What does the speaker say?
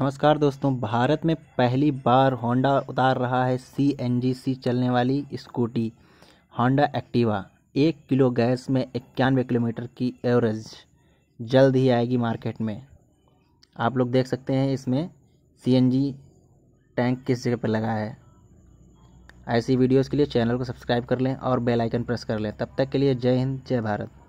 नमस्कार दोस्तों भारत में पहली बार होंडा उतार रहा है सी एन जी सी चलने वाली स्कूटी होंडा एक्टिवा एक किलो गैस में इक्यानवे किलोमीटर की एवरेज जल्द ही आएगी मार्केट में आप लोग देख सकते हैं इसमें सी एन जी टैंक किस जगह पर लगा है ऐसी वीडियोस के लिए चैनल को सब्सक्राइब कर लें और बेल आइकन प्रेस कर लें तब तक के लिए जय हिंद जय भारत